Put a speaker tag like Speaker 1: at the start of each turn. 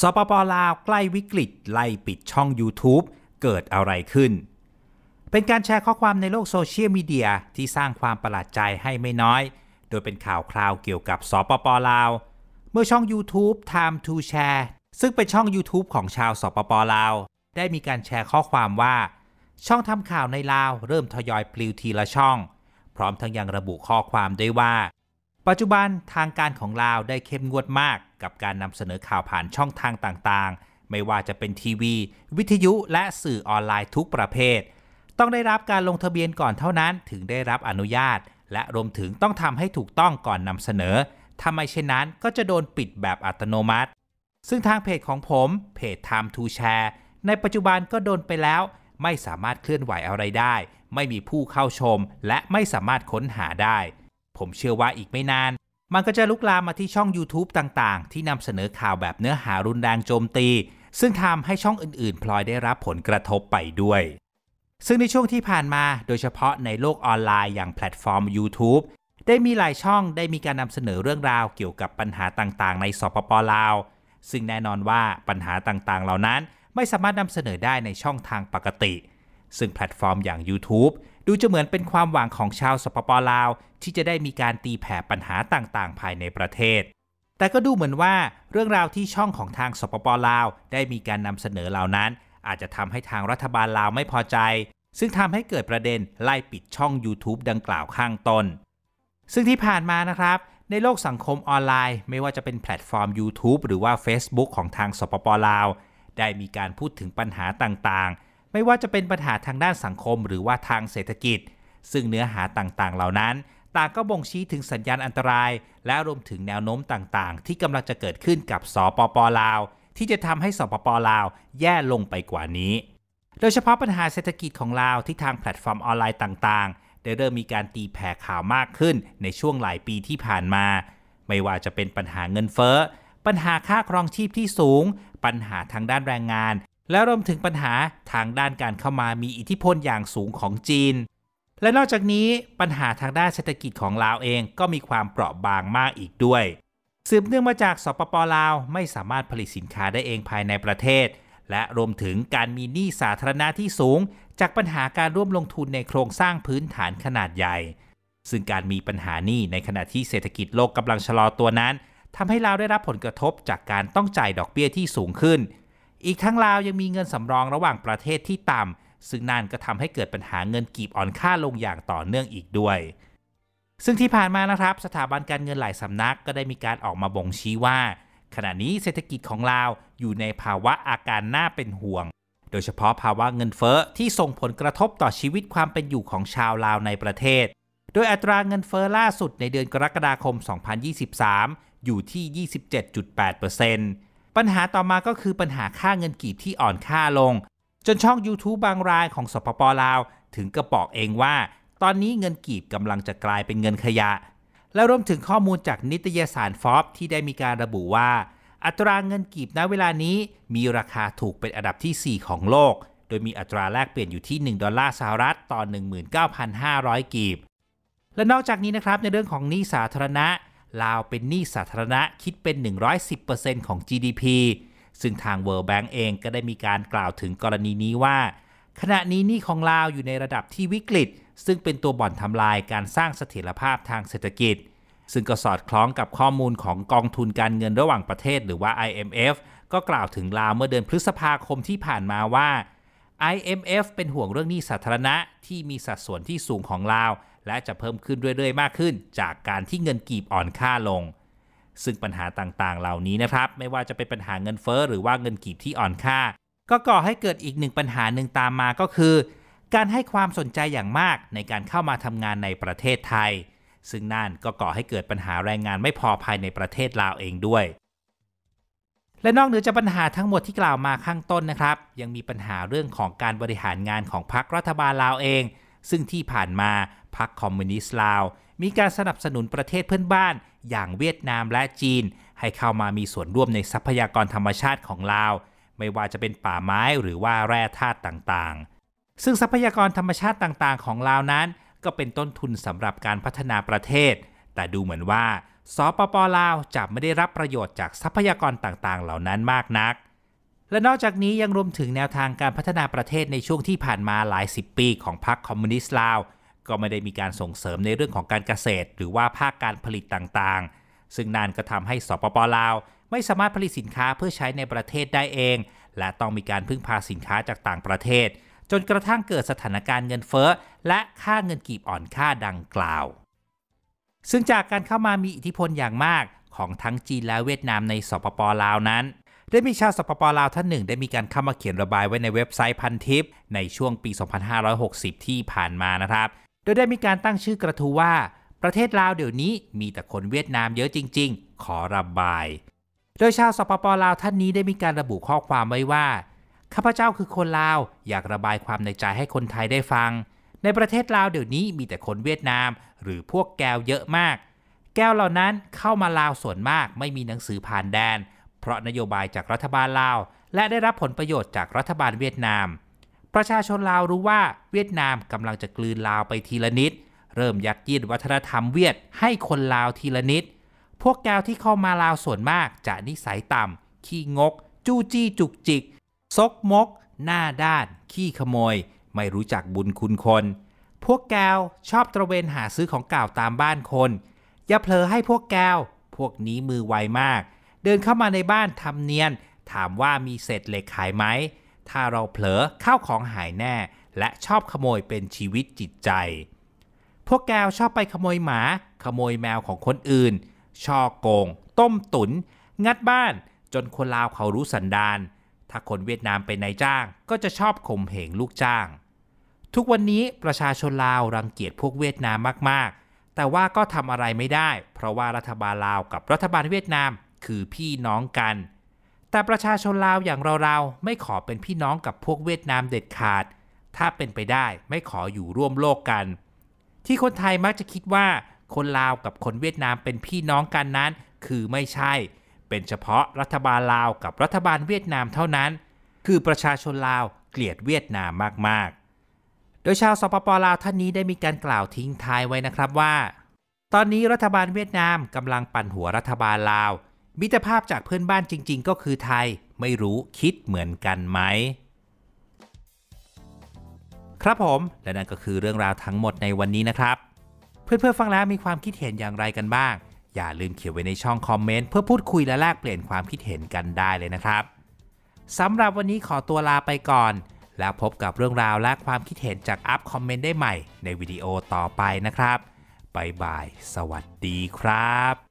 Speaker 1: สปปลาวใกล้วิกฤตไล่ปิดช่อง YouTube เกิดอะไรขึ้น เป็นการแชร์ข้อความในโลกโซเชียลมีเดียที่สร้างความประหลาดใจให้ไม่น้อย โดยเป็นข่าวคราวเกี่ยวกับสปปลาว เมื่อช่อง YouTube Time to Share ซึ่งเป็นช่อง YouTube ของชาวสปปลาว ได้มีการแชร์ข้อความว่า ช่องทำข่าวในลาวเริ่มทยอยปลิวทีละช่อง พร้อมทั้งยังระบุข้อความด้วยว่า ปัจจุบันทางการของลาวได้เข้มงวดมากกับการนำเสนอข่าวผ่านช่องทางต่างๆ ไม่ว่าจะเป็นทีวี วิทยุและสื่อออนไลน์ทุกประเภท ต้องได้รับการลงทะเบียนก่อนเท่านั้นถึงได้รับอนุญาต และรวมถึงต้องทำให้ถูกต้องก่อนนำเสนอ ถ้าไม่เช่นนั้นก็จะโดนปิดแบบอัตโนมัติ ซึ่งทางเพจของผม เพจ Time to Share ในปัจจุบันก็โดนไปแล้ว ไม่สามารถเคลื่อนไหวอะไรได้ ไม่มีผู้เข้าชม และไม่สามารถค้นหาได้ ผมเชื่อว่าอีกไม่นานมันก็จะลุกลามมาที่ช่อง YouTube ต่างๆ ที่นำเสนอข่าวแบบเนื้อหารุนแรงโจมตี ซึ่งทำให้ช่องอื่น ๆ พลอยได้รับผลกระทบไปด้วย ซึ่งในช่วงที่ผ่านมาโดยเฉพาะในโลกออนไลน์อย่างแพลตฟอร์ม YouTube ได้มีหลายช่องได้มีการนำเสนอเรื่องราวเกี่ยวกับปัญหาต่าง ๆ ในสปปลาว ซึ่งแน่นอนว่าปัญหาต่างๆเหล่านั้นไม่สามารถนำเสนอได้ในช่องทางปกติเซึ่งแพลตฟอร์มอย่าง YouTube ดูจะเหมือนเป็นความหวังของชาวสปปลาว ที่จะได้มีการตีแผ่ปัญหาต่างๆ ภายในประเทศ แต่ก็ดูเหมือนว่าเรื่องราวที่ช่องของทางสปปลาว ได้มีการนำเสนอเหล่านั้น อาจจะทำให้ทางรัฐบาลลาวไม่พอใจ ซึ่งทำให้เกิดประเด็นไล่ปิดช่อง YouTube ดังกล่าวข้างตน้น ซึ่งที่ผ่านมานะครับในโลกสังคมออนไลน์ ไม่ว่าจะเป็นแพลตฟอร์ม YouTube หรือว่า Facebook ของทางสปปลาว ได้มีการพูดถึงปัญหาต่างๆไม่ว่าจะเป็นปัญหาทางด้านสังคมหรือว่าทางเศรษฐกิจ ซึ่งเนื้อหาต่างๆเหล่านั้น ต่างก็บ่งชี้ถึงสัญญาณอันตราย และรวมถึงแนวโน้มต่างๆ ที่กำลังจะเกิดขึ้นกับสปปลาว ที่จะทำให้สปปลาวแย่ลงไปกว่านี้ โดยเฉพาะปัญหาเศรษฐกิจของลาว ที่ทางแพลตฟอร์มออนไลน์ต่างๆ ได้เริ่มมีการตีแผ่ข่าวมากขึ้นในช่วงหลายปีที่ผ่านมา ไม่ว่าจะเป็นปัญหาเงินเฟ้อปัญหาค่าครองชีพที่สูง ปัญหาทางด้านแรงงานและรวมถึงปัญหาทางด้านการเข้ามามีอิทธิพลอย่างสูงของจีน และนอกจากนี้ปัญหาทางด้านเศรษฐกิจของลาวเองก็มีความเปราะบางมากอีกด้วยสืบเนื่องมาจากสปปลาวไม่สามารถผลิตสินค้าได้เองภายในประเทศ และรวมถึงการมีหนี้สาธารณะที่สูง จากปัญหาการร่วมลงทุนในโครงสร้างพื้นฐานขนาดใหญ่ ซึ่งการมีปัญหานี้ในขณะที่เศรษฐกิจโลกกำลังชะลอตัวนั้นทำให้ลาวได้รับผลกระทบจากการต้องจ่ายดอกเบี้ยที่สูงขึ้นอีกทั้งลาว ยังมีเงินสำรองระหว่างประเทศที่ต่ำ ซึ่งนั่นก็ทำให้เกิดปัญหาเงินกีบอ่อนค่าลงอย่างต่อเนื่องอีกด้วย ซึ่งที่ผ่านมานะครับ สถาบันการเงินหลายสำนักก็ได้มีการออกมาบ่งชี้ว่า ขณะนี้เศรษฐกิจของลาว อยู่ในภาวะอาการน่าเป็นห่วง โดยเฉพาะภาวะเงินเฟ้อที่ส่งผลกระทบต่อชีวิตความเป็นอยู่ของชาวลาวในประเทศ โดยอัตราเงินเฟ้อล่าสุดในเดือนกรกฎาคม 2023 อยู่ที่ 27.8%ปัญหาต่อมาก็คือปัญหาค่าเงินกีบที่อ่อนค่าลง จนช่อง YouTube บางรายของสปปลาว ถึงกระบอกเองว่าตอนนี้เงินกีบกำลังจะกลายเป็นเงินขยะ และรวมถึงข้อมูลจากนิตยสารฟอบที่ได้มีการระบุว่า อัตราเงินกีบณเวลานี้มีราคาถูกเป็นอันดับที่ 4 ของโลก โดยมีอัตราแลกเปลี่ยนอยู่ที่ 1ดอลลาร์สหรัฐต่อ19,500กีบ และนอกจากนี้นะครับในเรื่องของหนี้สาธารณะลาวเป็นหนี้สาธารณะคิดเป็น 110%ของ GDP ซึ่งทาง World Bank เองก็ได้มีการกล่าวถึงกรณีนี้ว่า ขณะนี้หนี้ของลาวอยู่ในระดับที่วิกฤต ซึ่งเป็นตัวบ่อนทำลายการสร้างเสถียรภาพทางเศรษฐกิจ ซึ่งก็สอดคล้องกับข้อมูลของกองทุนการเงินระหว่างประเทศหรือว่า IMF ก็กล่าวถึงลาวเมื่อเดือนพฤษภาคมที่ผ่านมาว่า IMF เป็นห่วงเรื่องหนี้สาธารณะที่มีสัดส่วนที่สูงของลาวและจะเพิ่มขึ้นเรื่อยๆมากขึ้น จากการที่เงินกีบอ่อนค่าลง ซึ่งปัญหาต่างๆเหล่านี้นะครับ ไม่ว่าจะเป็นปัญหาเงินเฟ้อหรือว่าเงินกีบที่อ่อนค่า ก็ก่อให้เกิดอีกหนึ่งปัญหาหนึ่งตามมาก็คือ การให้ความสนใจอย่างมากในการเข้ามาทำงานในประเทศไทย ซึ่งนั่นก็ก่อให้เกิดปัญหาแรงงานไม่พอภายในประเทศลาวเองด้วยและนอกเหนือจากปัญหาทั้งหมดที่กล่าวมาข้างต้นนะครับ ยังมีปัญหาเรื่องของการบริหารงานของพรรครัฐบาลลาวเอง ซึ่งที่ผ่านมาพรรคคอมมิวนิสต์ลาว มีการสนับสนุนประเทศเพื่อนบ้าน อย่างเวียดนามและจีน ให้เข้ามามีส่วนร่วมในทรัพยากรธรรมชาติของลาวไม่ว่าจะเป็นป่าไม้หรือว่าแร่ธาตุต่างๆ ซึ่งทรัพยากรธรรมชาติต่างๆ ของลาวนั้นก็เป็นต้นทุนสำหรับการพัฒนาประเทศ แต่ดูเหมือนว่าสปปลาวจะไม่ได้รับประโยชน์จากทรัพยากรต่างๆเหล่านั้นมากนัก และนอกจากนี้ยังรวมถึงแนวทางการพัฒนาประเทศในช่วงที่ผ่านมาหลายสิบปีของพรรคคอมมิวนิสต์ลาว ก็ไม่ได้มีการส่งเสริมในเรื่องของการเกษตรหรือว่าภาคการผลิตต่างๆ ซึ่งนานก็ทำให้สปปลาวไม่สามารถผลิตสินค้าเพื่อใช้ในประเทศได้เอง และต้องมีการพึ่งพาสินค้าจากต่างประเทศ จนกระทั่งเกิดสถานการณ์เงินเฟ้อและค่าเงินกีบอ่อนค่าดังกล่าวซึ่งจากการเข้ามามีอิทธิพลอย่างมากของทั้งจีนและเวียดนามในสปปลาวนั้นได้มีชาวสปปลาวท่านหนึ่งได้มีการเข้ามาเขียนระบายไว้ในเว็บไซต์พันทิปในช่วงปี 2560 ที่ผ่านมานะครับ โดยได้มีการตั้งชื่อกระทู้ว่าประเทศลาวเดี๋ยวนี้มีแต่คนเวียดนามเยอะจริง ๆ ขอระบาย โดยชาวสปปลาวท่านนี้ได้มีการระบุข้อความไว้ว่าข้าพเจ้าคือคนลาวอยากระบายความในใจให้คนไทยได้ฟังในประเทศลาวเดี๋ยวนี้มีแต่คนเวียดนาม หรือพวกแก้วเยอะมาก แก้วเหล่านั้นเข้ามาลาวส่วนมากไม่มีหนังสือผ่านแดน เพราะนโยบายจากรัฐบาลลาว และได้รับผลประโยชน์จากรัฐบาลเวียดนาม ประชาชนลาวรู้ว่าเวียดนามกำลังจะกลืนลาวไปทีละนิด เริ่มยัดยีดวัฒนธรรมเวียดให้คนลาวทีละนิด พวกแก้วที่เข้ามาลาวส่วนมากจะนิสัยต่ำขี้งก จู้จี้จุกจิก ซกมก หน้าด้าน ขี้ขโมยไม่รู้จักบุญคุณคน พวกแกวชอบตระเวนหาซื้อของเก่าตามบ้านคน อย่าเผลอให้พวกแกว พวกนี้มือไวมาก เดินเข้ามาในบ้านทำเนียน ถามว่ามีเศษเหล็กขายไหม ถ้าเราเผลอเข้าของหายแน่ และชอบขโมยเป็นชีวิตจิตใจ พวกแกวชอบไปขโมยหมา ขโมยแมวของคนอื่น ช่อโกง ต้มตุนงัดบ้าน จนคนลาวเขารู้สันดาน ถ้าคนเวียดนามเป็นนายจ้าง ก็จะชอบข่มเหงลูกจ้างทุกวันนี้ประชาชนลาวรังเกียจพวกเวียดนามมากๆ แต่ว่าก็ทำอะไรไม่ได้ เพราะว่ารัฐบาลลาวกับรัฐบาลเวียดนามคือพี่น้องกัน แต่ประชาชนลาวอย่างเรา ๆ ไม่ขอเป็นพี่น้องกับพวกเวียดนามเด็ดขาด ถ้าเป็นไปได้ไม่ขออยู่ร่วมโลกกัน ที่คนไทยมักจะคิดว่า คนลาวกับคนเวียดนามเป็นพี่น้องกันนั้น คือไม่ใช่ เป็นเฉพาะรัฐบาลลาวกับรัฐบาลเวียดนามเท่านั้น คือประชาชนลาวเกลียดเวียดนามมากๆโดยชาวสปปลาวท่านนี้ได้มีการกล่าวทิ้งท้ายไว้นะครับว่า ตอนนี้รัฐบาลเวียดนามกำลังปั่นหัวรัฐบาลลาวมิตรภาพจากเพื่อนบ้านจริงๆก็คือไทยไม่รู้คิดเหมือนกันไหม ครับผมและนั่นก็คือเรื่องราวทั้งหมดในวันนี้นะครับ เพื่อนๆ ฟังแล้วมีความคิดเห็นอย่างไรกันบ้าง อย่าลืมเขียนไว้ในช่องคอมเมนต์เพื่อพูดคุยและแลกเปลี่ยนความคิดเห็นกันได้เลยนะครับสำหรับวันนี้ขอตัวลาไปก่อนแล้วพบกับเรื่องราวและความคิดเห็นจากอัพคอมเมนต์ได้ใหม่ในวิดีโอต่อไปนะครับบายบาย สวัสดีครับ